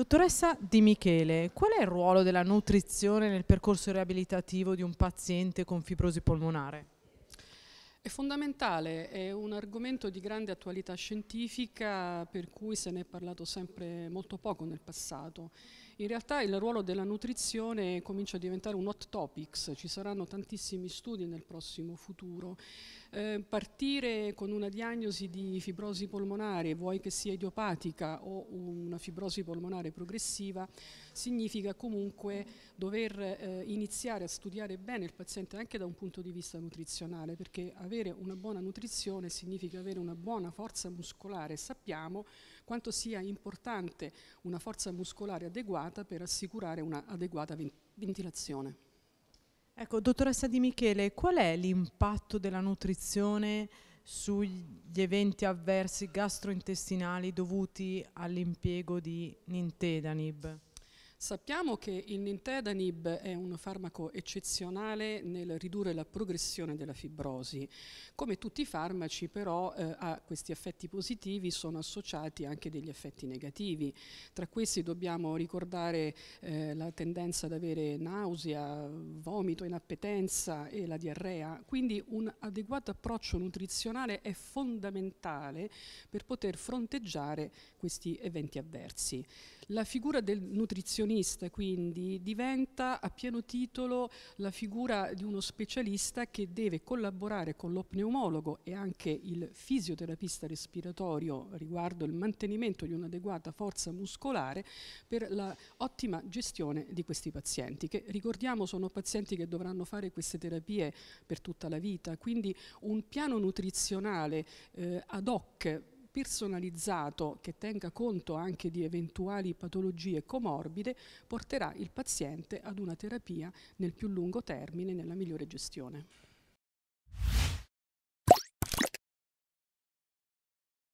Dottoressa Di Michele, qual è il ruolo della nutrizione nel percorso riabilitativo di un paziente con fibrosi polmonare? È fondamentale, è un argomento di grande attualità scientifica per cui se ne è parlato sempre molto poco nel passato. In realtà il ruolo della nutrizione comincia a diventare un hot topics, ci saranno tantissimi studi nel prossimo futuro. Eh, partire con una diagnosi di fibrosi polmonare, vuoi che sia idiopatica o una fibrosi polmonare progressiva, significa comunque dover eh, iniziare a studiare bene il paziente anche da un punto di vista nutrizionale, perché avere una buona nutrizione significa avere una buona forza muscolare. Sappiamo quanto sia importante una forza muscolare adeguata per assicurare un'adeguata ventilazione. Ecco, dottoressa Di Michele, qual è l'impatto della nutrizione sugli eventi avversi gastrointestinali dovuti all'impiego di Nintedanib? Sappiamo che il Nintedanib è un farmaco eccezionale nel ridurre la progressione della fibrosi. Come tutti i farmaci però eh, a questi effetti positivi sono associati anche degli effetti negativi. Tra questi dobbiamo ricordare eh, la tendenza ad avere nausea, vomito, inappetenza e la diarrea. Quindi un adeguato approccio nutrizionale è fondamentale per poter fronteggiare questi eventi avversi. La figura del nutrizionista professionista, quindi diventa a pieno titolo la figura di uno specialista che deve collaborare con lo pneumologo e anche il fisioterapista respiratorio riguardo il mantenimento di un'adeguata forza muscolare per l'ottima gestione di questi pazienti, che ricordiamo sono pazienti che dovranno fare queste terapie per tutta la vita, quindi un piano nutrizionale eh, ad hoc personalizzato che tenga conto anche di eventuali patologie comorbide porterà il paziente ad una terapia nel più lungo termine nella migliore gestione.